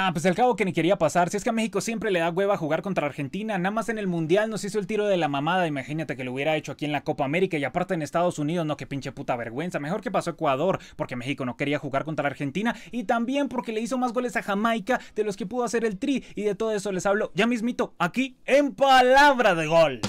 Ah, pues al cabo que ni quería pasar. Si es que a México siempre le da hueva jugar contra Argentina, nada más en el Mundial nos hizo el tiro de la mamada. Imagínate que lo hubiera hecho aquí en la Copa América y aparte en Estados Unidos, no, que pinche puta vergüenza. Mejor que pasó Ecuador, porque México no quería jugar contra la Argentina y también porque le hizo más goles a Jamaica de los que pudo hacer el Tri. Y de todo eso les hablo ya mismito aquí en Palabra de Gol.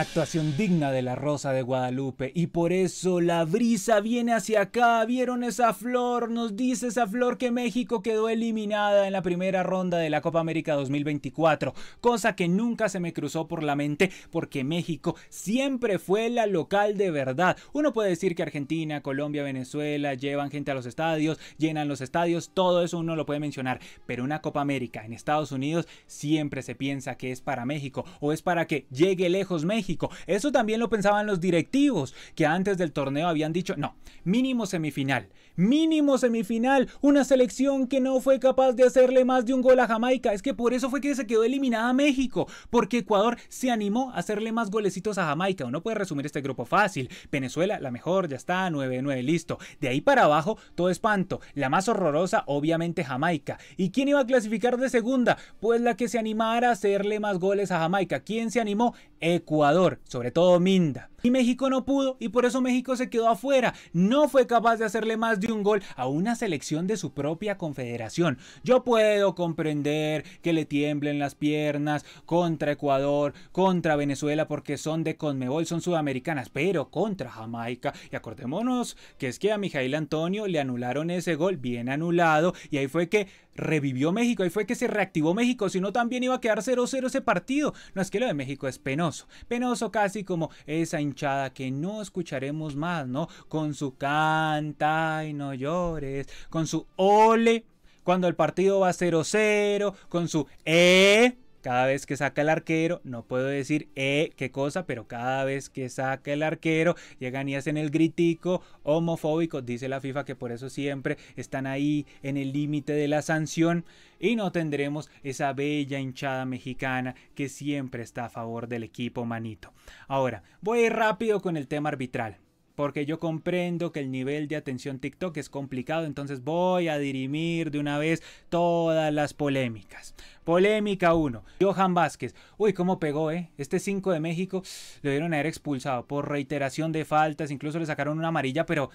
actuación digna de la Rosa de Guadalupe y por eso la brisa viene hacia acá. ¿Vieron esa flor? Nos dice esa flor que México quedó eliminada en la primera ronda de la Copa América 2024, cosa que nunca se me cruzó por la mente porque México siempre fue la local de verdad. Uno puede decir que Argentina, Colombia, Venezuela llevan gente a los estadios, llenan los estadios, todo eso uno lo puede mencionar, pero una Copa América en Estados Unidos siempre se piensa que es para México o es para que llegue lejos México eso también lo pensaban los directivos, que antes del torneo habían dicho, no, mínimo semifinal mínimo semifinal, una selección que no fue capaz de hacerle más de un gol a Jamaica. Es que por eso fue que se quedó eliminada México, porque Ecuador se animó a hacerle más golecitos a Jamaica. Uno puede resumir este grupo fácil. Venezuela, la mejor, ya está, 9-9, listo. De ahí para abajo, todo espanto. La más horrorosa, obviamente Jamaica. ¿Y quién iba a clasificar de segunda? Pues la que se animara a hacerle más goles a Jamaica. ¿Quién se animó? Ecuador, sobre todo Minda. Y México no pudo y por eso México se quedó afuera. No fue capaz de hacerle más de un gol a una selección de su propia confederación. Yo puedo comprender que le tiemblen las piernas contra Ecuador, contra Venezuela, porque son de Conmebol, son sudamericanas, pero contra Jamaica. Y acordémonos que es que a Mijail Antonio le anularon ese gol bien anulado y ahí fue que revivió México, y fue que se reactivó México, si no también iba a quedar 0-0 ese partido. No es que lo de México es penoso, penoso casi como esa hinchada que no escucharemos más, ¿no? Con su canta y no llores, con su ole, cuando el partido va 0-0, con su e. Cada vez que saca el arquero, no puedo decir eh, qué cosa, pero cada vez que saca el arquero, llegan y hacen el gritico homofóbico. Dice la FIFA que por eso siempre están ahí en el límite de la sanción y no tendremos esa bella hinchada mexicana que siempre está a favor del equipo manito. Ahora, voy rápido con el tema arbitral porque yo comprendo que el nivel de atención TikTok es complicado, entonces voy a dirimir de una vez todas las polémicas. Polémica 1. Johan Vázquez. Uy, cómo pegó, ¿eh? Este 5 de México le dieron a ir expulsado por reiteración de faltas, incluso le sacaron una amarilla, pero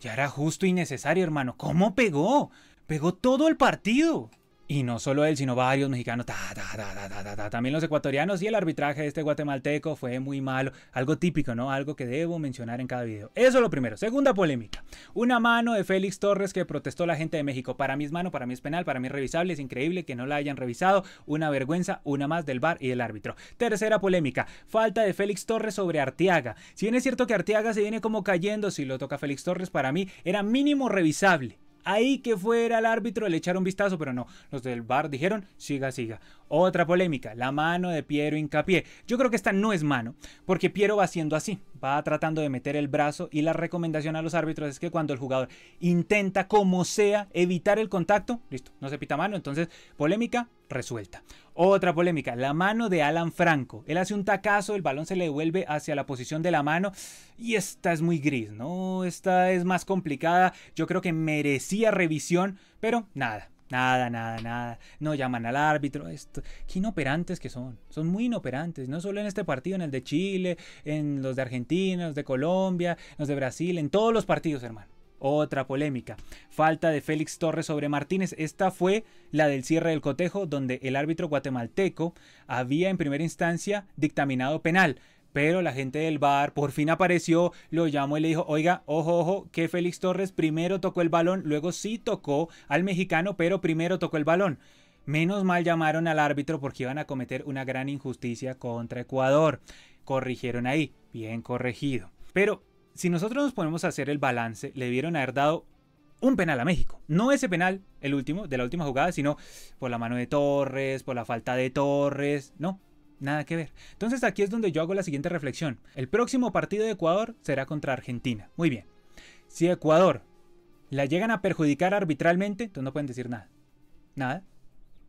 ya era justo y necesario, hermano. ¿Cómo pegó? Pegó todo el partido. Y no solo él, sino varios mexicanos. También los ecuatorianos y el arbitraje de este guatemalteco fue muy malo. Algo típico, ¿no? Algo que debo mencionar en cada video. Eso es lo primero. Segunda polémica. Una mano de Félix Torres que protestó la gente de México. Para mí es mano, para mí es penal, para mí es revisable. Es increíble que no la hayan revisado. Una vergüenza, una más del bar y del árbitro. Tercera polémica. Falta de Félix Torres sobre Arteaga. Si bien es cierto que Arteaga se viene como cayendo, si lo toca Félix Torres, para mí era mínimo revisable. Ahí que fuera el árbitro le echaron vistazo, pero no. Los del bar dijeron, siga, siga. Otra polémica, la mano de Piero Hincapié. Yo creo que esta no es mano, porque Piero va haciendo así, va tratando de meter el brazo y la recomendación a los árbitros es que cuando el jugador intenta como sea evitar el contacto, listo, no se pita mano. Entonces, polémica, resuelta. Otra polémica, la mano de Alan Franco. Él hace un tacazo, el balón se le devuelve hacia la posición de la mano y esta es muy gris, ¿no? Esta es más complicada, yo creo que merecía revisión, pero nada. Nada, nada, nada. No llaman al árbitro. Esto, qué inoperantes que son. Son muy inoperantes. No solo en este partido, en el de Chile, en los de Argentina, los de Colombia, los de Brasil, en todos los partidos, hermano. Otra polémica. Falta de Félix Torres sobre Martínez. Esta fue la del cierre del cotejo, donde el árbitro guatemalteco había en primera instancia dictaminado penal. Pero la gente del bar por fin apareció, lo llamó y le dijo, oiga, ojo, ojo, que Félix Torres primero tocó el balón, luego sí tocó al mexicano, pero primero tocó el balón. Menos mal llamaron al árbitro porque iban a cometer una gran injusticia contra Ecuador. Corrigieron ahí, bien corregido. Pero si nosotros nos ponemos a hacer el balance, le debieron haber dado un penal a México. No ese penal, el último, de la última jugada, sino por la mano de Torres, por la falta de Torres. No, nada que ver. Entonces aquí es donde yo hago la siguiente reflexión. El próximo partido de Ecuador será contra Argentina. Muy bien. Si Ecuador la llegan a perjudicar arbitralmente, entonces no pueden decir nada. Nada.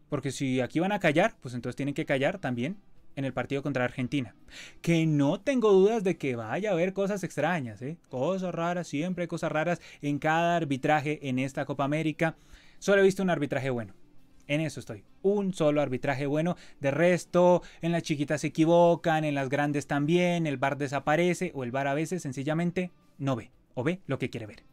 Porque si aquí van a callar, pues entonces tienen que callar también en el partido contra Argentina. Que no tengo dudas de que vaya a haber cosas extrañas, ¿eh? cosas raras, siempre hay cosas raras en cada arbitraje en esta Copa América. Solo he visto un arbitraje bueno. En eso estoy. Un solo arbitraje bueno. De resto, en las chiquitas se equivocan, en las grandes también, el bar desaparece o el bar a veces sencillamente no ve o ve lo que quiere ver.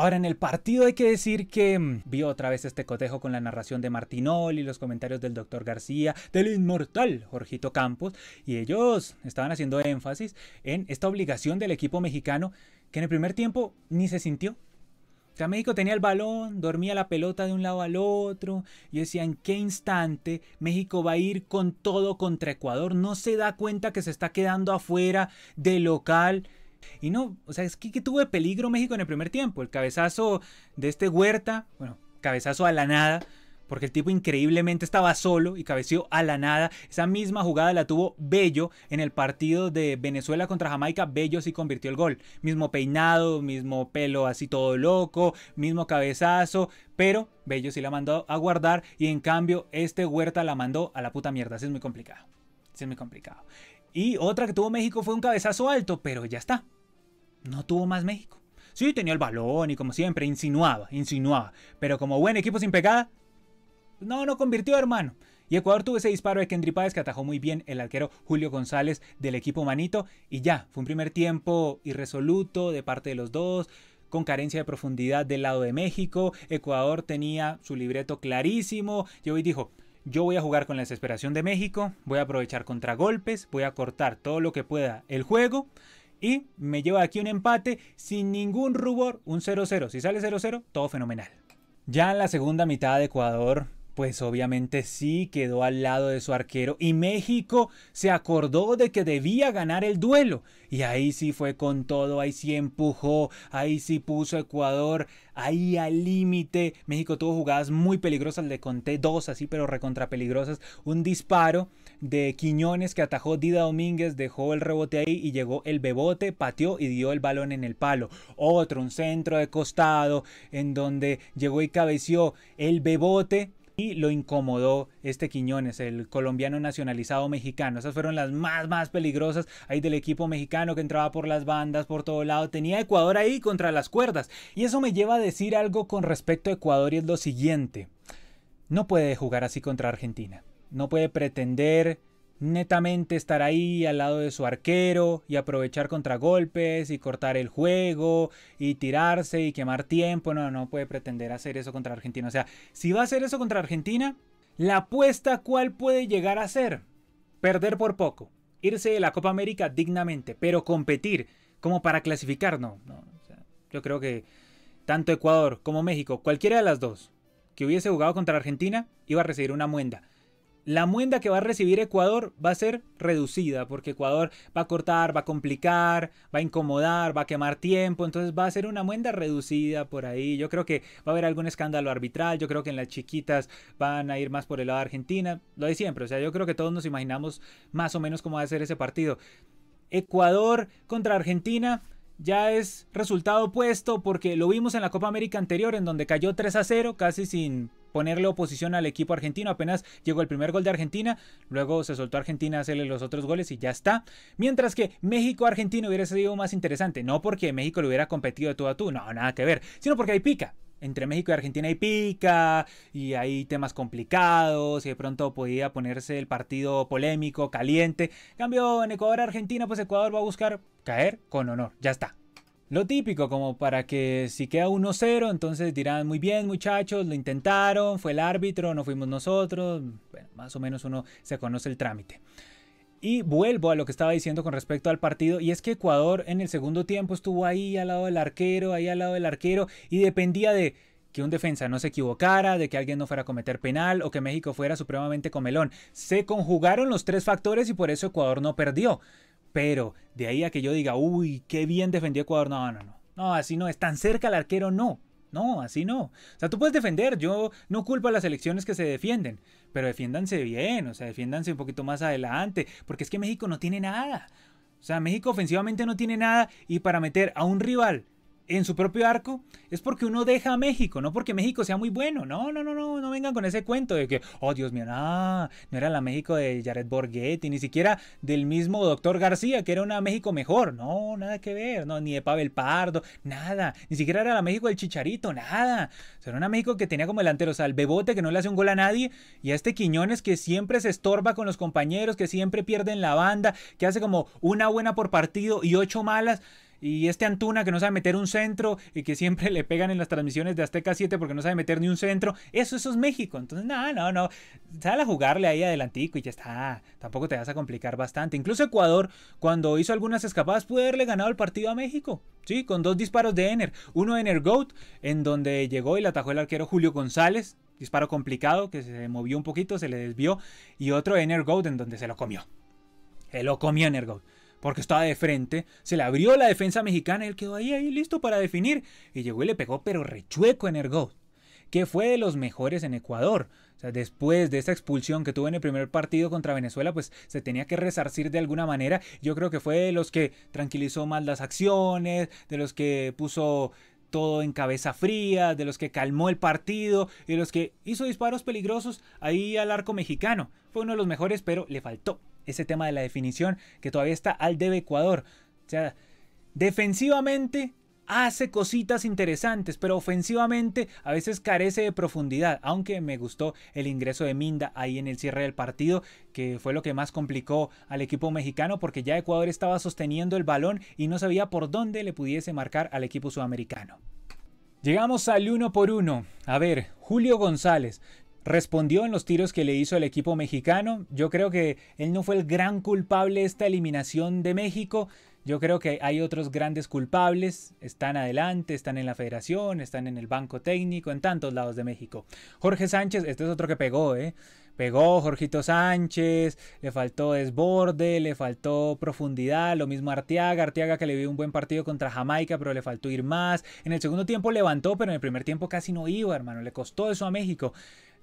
Ahora, en el partido hay que decir que mm, vi otra vez este cotejo con la narración de Martinol y los comentarios del doctor García, del inmortal Jorgito Campos, y ellos estaban haciendo énfasis en esta obligación del equipo mexicano que en el primer tiempo ni se sintió. O sea, México tenía el balón, dormía la pelota de un lado al otro, y decía, ¿en qué instante México va a ir con todo contra Ecuador? No se da cuenta que se está quedando afuera de local y no, o sea, es que, tuvo de peligro México en el primer tiempo. El cabezazo de este Huerta, bueno, cabezazo a la nada, porque el tipo increíblemente estaba solo y cabeció a la nada. Esa misma jugada la tuvo Bello en el partido de Venezuela contra Jamaica. Bello sí convirtió el gol. Mismo peinado, mismo pelo así todo loco, mismo cabezazo, pero Bello sí la mandó a guardar y en cambio este Huerta la mandó a la puta mierda. Así es muy complicado. Así es muy complicado. Y otra que tuvo México fue un cabezazo alto, pero ya está. No tuvo más México. Sí, tenía el balón y como siempre, insinuaba, insinuaba. Pero como buen equipo sin pegada, no, no convirtió, hermano. Y Ecuador tuvo ese disparo de Kendry Páez que atajó muy bien el arquero Julio González del equipo Manito. Y ya, fue un primer tiempo irresoluto de parte de los dos, con carencia de profundidad del lado de México. Ecuador tenía su libreto clarísimo. y hoy dijo, yo voy a jugar con la desesperación de México, voy a aprovechar contragolpes, voy a cortar todo lo que pueda el juego y me lleva aquí un empate sin ningún rubor, un 0-0. Si sale 0-0, todo fenomenal. Ya en la segunda mitad de Ecuador pues obviamente sí quedó al lado de su arquero y México se acordó de que debía ganar el duelo. Y ahí sí fue con todo, ahí sí empujó, ahí sí puso Ecuador, ahí al límite. México tuvo jugadas muy peligrosas, le conté dos así, pero recontra peligrosas. Un disparo de Quiñones que atajó Dida Domínguez, dejó el rebote ahí y llegó el bebote, pateó y dio el balón en el palo. Otro, un centro de costado en donde llegó y cabeció el bebote y lo incomodó este Quiñones, el colombiano nacionalizado mexicano. Esas fueron las más, más peligrosas ahí del equipo mexicano que entraba por las bandas, por todo lado. Tenía Ecuador ahí contra las cuerdas. Y eso me lleva a decir algo con respecto a Ecuador y es lo siguiente. No puede jugar así contra Argentina. No puede pretender netamente estar ahí al lado de su arquero y aprovechar contragolpes y cortar el juego y tirarse y quemar tiempo. No, no puede pretender hacer eso contra Argentina. O sea, si va a hacer eso contra Argentina, la apuesta cuál puede llegar a ser. Perder por poco, irse de la Copa América dignamente, pero competir como para clasificar, no. yo creo que tanto Ecuador como México, cualquiera de las dos que hubiese jugado contra Argentina, iba a recibir una muenda la muenda que va a recibir Ecuador va a ser reducida, porque Ecuador va a cortar, va a complicar, va a incomodar, va a quemar tiempo, entonces va a ser una muenda reducida por ahí. Yo creo que va a haber algún escándalo arbitral, yo creo que en las chiquitas van a ir más por el lado de Argentina, lo hay siempre, o sea, yo creo que todos nos imaginamos más o menos cómo va a ser ese partido. Ecuador contra Argentina ya es resultado opuesto porque lo vimos en la Copa América anterior en donde cayó 3 a 0 casi sin ponerle oposición al equipo argentino. Apenas llegó el primer gol de Argentina, luego se soltó a Argentina a hacerle los otros goles y ya está. Mientras que México-Argentina hubiera sido más interesante, no porque México le hubiera competido de tú a tú, no, nada que ver, sino porque hay pica entre México y Argentina hay pica y hay temas complicados y de pronto podía ponerse el partido polémico, caliente. Cambio en Ecuador-Argentina, pues Ecuador va a buscar caer con honor. Ya está. Lo típico, como para que si queda 1-0, entonces dirán, muy bien muchachos, lo intentaron, fue el árbitro, no fuimos nosotros. más o menos uno se conoce el trámite. Y vuelvo a lo que estaba diciendo con respecto al partido, y es que Ecuador en el segundo tiempo estuvo ahí al lado del arquero, ahí al lado del arquero, y dependía de que un defensa no se equivocara, de que alguien no fuera a cometer penal o que México fuera supremamente comelón. Se conjugaron los tres factores y por eso Ecuador no perdió. Pero de ahí a que yo diga, uy, qué bien defendió Ecuador. No, no, no. No, así no. Es tan cerca el arquero, no. No, así no. O sea, tú puedes defender. Yo no culpo a las elecciones que se defienden. Pero defiéndanse bien. O sea, defiéndanse un poquito más adelante. Porque es que México no tiene nada. O sea, México ofensivamente no tiene nada. Y para meter a un rival en su propio arco es porque uno deja a México, no porque México sea muy bueno. No, no, no, no, no vengan con ese cuento de que, oh Dios mío, no, no era la México de Jared Borghetti, ni siquiera del mismo doctor García, que era una México mejor. No, nada que ver, no, ni de Pavel Pardo, nada. Ni siquiera era la México del Chicharito, nada. O sea, era una México que tenía como delantero, al Bebote que no le hace un gol a nadie, y a este Quiñones que siempre se estorba con los compañeros, que siempre pierden la banda, que hace como una buena por partido y ocho malas y este Antuna que no sabe meter un centro y que siempre le pegan en las transmisiones de Azteca 7 porque no sabe meter ni un centro. Eso, eso es México. Entonces, no, no, no. Sal a jugarle ahí adelantico y ya está. Tampoco te vas a complicar bastante. Incluso Ecuador, cuando hizo algunas escapadas, pudo haberle ganado el partido a México. Sí, con dos disparos de Ener. Uno de Ener Goat, en donde llegó y le atajó el arquero Julio González. Disparo complicado que se movió un poquito, se le desvió. Y otro Energoat Ener en donde se lo comió. Se lo comió Ener porque estaba de frente, se le abrió la defensa mexicana y él quedó ahí, ahí listo para definir. Y llegó y le pegó, pero rechueco en Ergot, que fue de los mejores en Ecuador. O sea, después de esa expulsión que tuvo en el primer partido contra Venezuela, pues se tenía que resarcir de alguna manera. Yo creo que fue de los que tranquilizó más las acciones, de los que puso todo en cabeza fría, de los que calmó el partido y de los que hizo disparos peligrosos ahí al arco mexicano. Fue uno de los mejores, pero le faltó ese tema de la definición que todavía está al debe Ecuador. O sea, defensivamente hace cositas interesantes, pero ofensivamente a veces carece de profundidad, aunque me gustó el ingreso de Minda ahí en el cierre del partido, que fue lo que más complicó al equipo mexicano porque ya Ecuador estaba sosteniendo el balón y no sabía por dónde le pudiese marcar al equipo sudamericano. Llegamos al uno por uno. A ver, Julio González respondió en los tiros que le hizo el equipo mexicano. Yo creo que él no fue el gran culpable de esta eliminación de México. Yo creo que hay otros grandes culpables, están adelante, están en la federación, están en el banco técnico, en tantos lados de México. Jorge Sánchez, este es otro que pegó, ¿eh? Pegó Jorgito Sánchez, le faltó desborde, le faltó profundidad, lo mismo Arteaga, Arteaga que le dio un buen partido contra Jamaica, pero le faltó ir más. En el segundo tiempo levantó, pero en el primer tiempo casi no iba, hermano, le costó eso a México.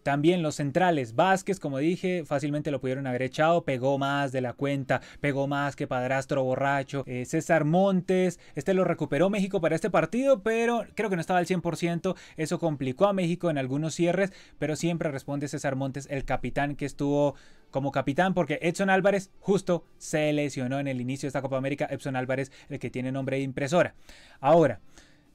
También los centrales, Vázquez, como dije, fácilmente lo pudieron haber echado, pegó más de la cuenta, pegó más que padrastro borracho. Eh, César Montes, este lo recuperó México para este partido, pero creo que no estaba al 100%, eso complicó a México en algunos cierres, pero siempre responde César Montes, el capitán que estuvo como capitán porque Edson Álvarez justo se lesionó en el inicio de esta Copa América. Edson Álvarez, el que tiene nombre de impresora. Ahora,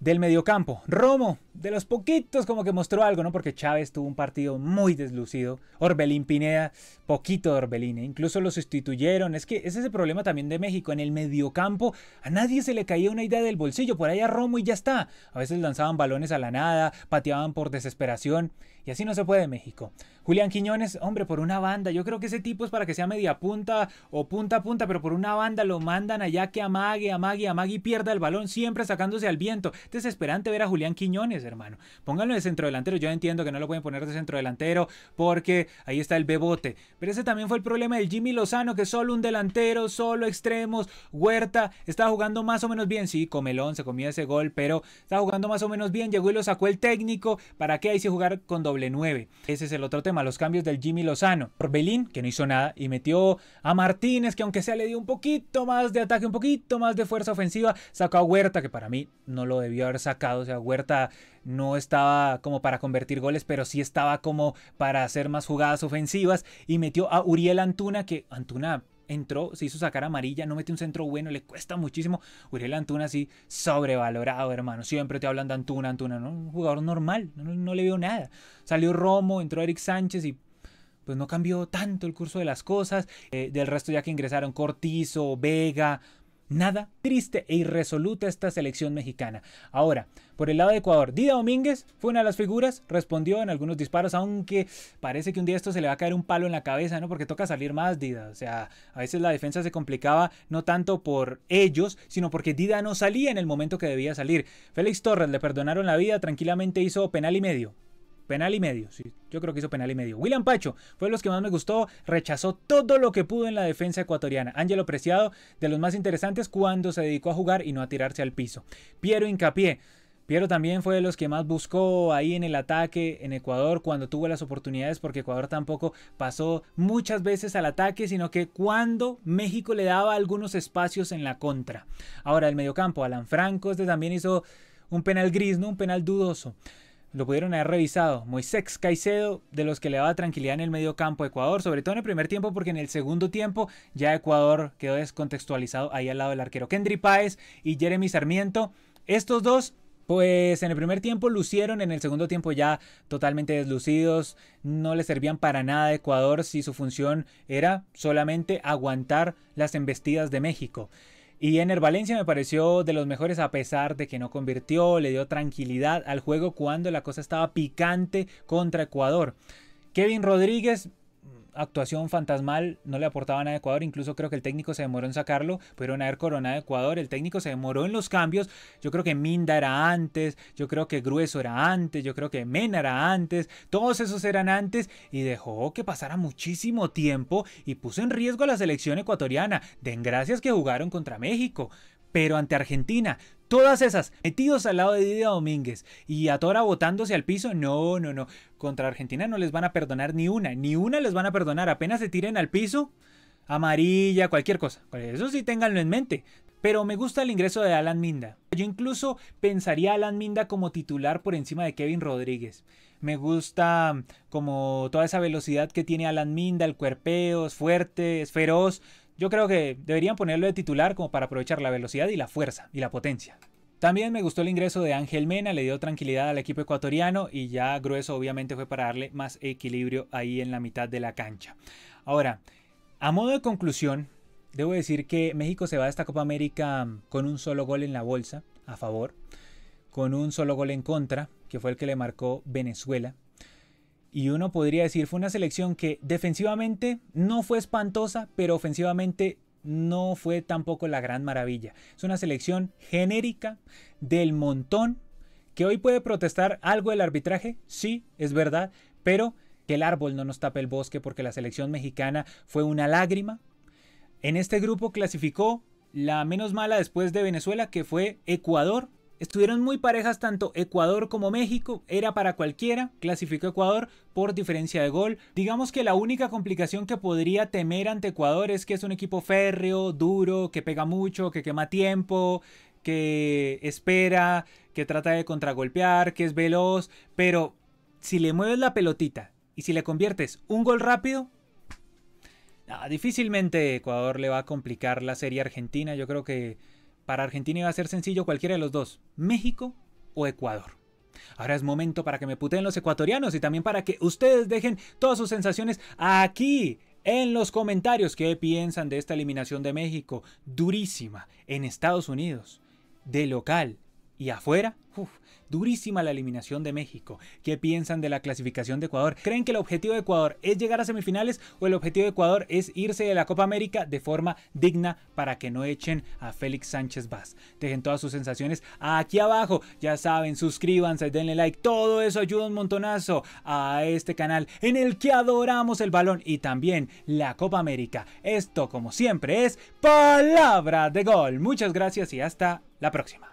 del mediocampo. Romo, de los poquitos como que mostró algo, ¿no? Porque Chávez tuvo un partido muy deslucido. Orbelín Pineda, poquito de Orbelín. ¿eh? Incluso lo sustituyeron. Es que ese es el problema también de México. En el mediocampo a nadie se le caía una idea del bolsillo. Por ahí a Romo y ya está. A veces lanzaban balones a la nada, pateaban por desesperación. Y así no se puede México. Julián Quiñones, hombre, por una banda. Yo creo que ese tipo es para que sea media punta o punta a punta, pero por una banda lo mandan allá que amague, amague, amague y pierda el balón, siempre sacándose al viento. Desesperante ver a Julián Quiñones, hermano. Pónganlo de centro delantero. Yo entiendo que no lo pueden poner de centro delantero porque ahí está el bebote. Pero ese también fue el problema del Jimmy Lozano, que solo un delantero, solo extremos. Huerta estaba jugando más o menos bien. Sí, Comelón se comía ese gol, pero estaba jugando más o menos bien. Llegó y lo sacó el técnico. ¿Para qué? Ahí se jugar con ese es el otro tema, los cambios del Jimmy Lozano. por Belín, que no hizo nada, y metió a Martínez, que aunque sea le dio un poquito más de ataque, un poquito más de fuerza ofensiva, sacó a Huerta, que para mí no lo debió haber sacado. O sea, Huerta no estaba como para convertir goles, pero sí estaba como para hacer más jugadas ofensivas. Y metió a Uriel Antuna, que Antuna entró, se hizo sacar amarilla, no mete un centro bueno, le cuesta muchísimo. Uriel Antuna sí, sobrevalorado, hermano. Siempre te hablan de Antuna, Antuna, ¿no? Un jugador normal, no, le veo nada. Salió Romo, entró Eric Sánchez y pues no cambió tanto el curso de las cosas. Eh, del resto ya que ingresaron Cortizo, Vega, nada. Triste e irresoluta esta selección mexicana. Ahora, por el lado de Ecuador, Dida Domínguez fue una de las figuras, respondió en algunos disparos, aunque parece que un día esto se le va a caer un palo en la cabeza, ¿no? Porque toca salir más Dida. O sea, a veces la defensa se complicaba no tanto por ellos, sino porque Dida no salía en el momento que debía salir. Félix Torres le perdonaron la vida, tranquilamente hizo penal y medio. Penal y medio, sí. Yo creo que hizo penal y medio. William Pacho fue de los que más me gustó. Rechazó todo lo que pudo en la defensa ecuatoriana. Ángelo Preciado, de los más interesantes cuando se dedicó a jugar y no a tirarse al piso. Piero Incapié. Piero también fue de los que más buscó ahí en el ataque en Ecuador cuando tuvo las oportunidades, porque Ecuador tampoco pasó muchas veces al ataque, sino que cuando México le daba algunos espacios en la contra. Ahora, el mediocampo, Alan Franco, este también hizo un penal gris, ¿no? Un penal dudoso lo pudieron haber revisado. Moisés Caicedo, de los que le daba tranquilidad en el medio campo a Ecuador, sobre todo en el primer tiempo, porque en el segundo tiempo ya Ecuador quedó descontextualizado ahí al lado del arquero. Kendry Páez y Jeremy Sarmiento, estos dos pues en el primer tiempo lucieron, en el segundo tiempo ya totalmente deslucidos, no le servían para nada a Ecuador si su función era solamente aguantar las embestidas de México. Y Ener Valencia me pareció de los mejores a pesar de que no convirtió, le dio tranquilidad al juego cuando la cosa estaba picante contra Ecuador. Kevin Rodríguez actuación fantasmal, no le aportaban nada a Ecuador, incluso creo que el técnico se demoró en sacarlo, pudieron haber coronado a Ecuador, el técnico se demoró en los cambios, yo creo que Minda era antes, yo creo que Grueso era antes, yo creo que Mena era antes, todos esos eran antes y dejó que pasara muchísimo tiempo y puso en riesgo a la selección ecuatoriana, den gracias que jugaron contra México, pero ante Argentina, Todas esas, metidos al lado de Dida Domínguez y a Tora botándose al piso, no, no, no. Contra Argentina no les van a perdonar ni una, ni una les van a perdonar. Apenas se tiren al piso, amarilla, cualquier cosa. Eso sí, ténganlo en mente. Pero me gusta el ingreso de Alan Minda. Yo incluso pensaría a Alan Minda como titular por encima de Kevin Rodríguez. Me gusta mm, como toda esa velocidad que tiene Alan Minda, el cuerpeo, es fuerte, es feroz. Yo creo que deberían ponerlo de titular como para aprovechar la velocidad y la fuerza y la potencia. También me gustó el ingreso de Ángel Mena, le dio tranquilidad al equipo ecuatoriano y ya Grueso obviamente fue para darle más equilibrio ahí en la mitad de la cancha. Ahora, a modo de conclusión, debo decir que México se va a esta Copa América con un solo gol en la bolsa, a favor, con un solo gol en contra, que fue el que le marcó Venezuela. Y uno podría decir, fue una selección que defensivamente no fue espantosa, pero ofensivamente no fue tampoco la gran maravilla. Es una selección genérica del montón, que hoy puede protestar algo del arbitraje, sí, es verdad, pero que el árbol no nos tape el bosque porque la selección mexicana fue una lágrima. En este grupo clasificó la menos mala después de Venezuela, que fue Ecuador, Estuvieron muy parejas tanto Ecuador como México, era para cualquiera, clasificó Ecuador por diferencia de gol. Digamos que la única complicación que podría temer ante Ecuador es que es un equipo férreo, duro, que pega mucho, que quema tiempo, que espera, que trata de contragolpear, que es veloz, pero si le mueves la pelotita y si le conviertes un gol rápido, ah, difícilmente Ecuador le va a complicar la serie argentina, yo creo que para Argentina iba a ser sencillo cualquiera de los dos, México o Ecuador. Ahora es momento para que me puteen los ecuatorianos y también para que ustedes dejen todas sus sensaciones aquí en los comentarios. ¿Qué piensan de esta eliminación de México? Durísima en Estados Unidos, de local, y afuera, durísima la eliminación de México. ¿Qué piensan de la clasificación de Ecuador? ¿Creen que el objetivo de Ecuador es llegar a semifinales o el objetivo de Ecuador es irse de la Copa América de forma digna para que no echen a Félix Sánchez Vaz? Dejen todas sus sensaciones aquí abajo. Ya saben, suscríbanse, denle like. Todo eso ayuda un montonazo a este canal en el que adoramos el balón y también la Copa América. Esto, como siempre, es palabra de gol. Muchas gracias y hasta la próxima.